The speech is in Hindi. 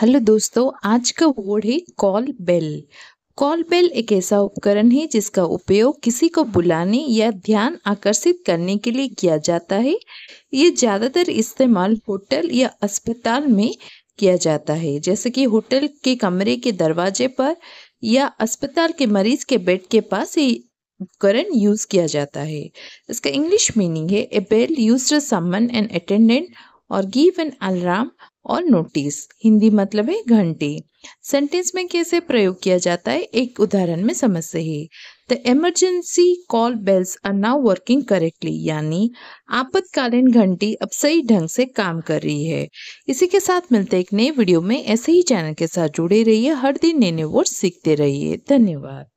हेलो दोस्तों आज का वर्ड है कॉल बेल कॉल बेल एक ऐसा उपकरण है जिसका उपयोग किसी को बुलाने या ध्यान आकर्षित करने के लिए किया जाता है ये ज़्यादातर इस्तेमाल होटल या अस्पताल में किया जाता है जैसे कि होटल के कमरे के दरवाजे पर या अस्पताल के मरीज के बेड के पास ये उपकरण यूज़ किया जाता है इसका इंग्लिश मीनिंग है a bell use summon an attendant or give an alarm or notice Hindi मतलब है घंटे सेंटेंस में कैसे प्रयोग किया जाता है एक उदाहरण में समझते ही the emergency call bells are now working correctly यानी आपत्कालीन घंटी अब सही ढंग से काम कर रही है इसी के साथ मिलते एक नए वीडियो में ऐसे ही चैनल के साथ जुड़े रहिए हर दिन नए नए वर्ड सीखते रहिए धन्यवाद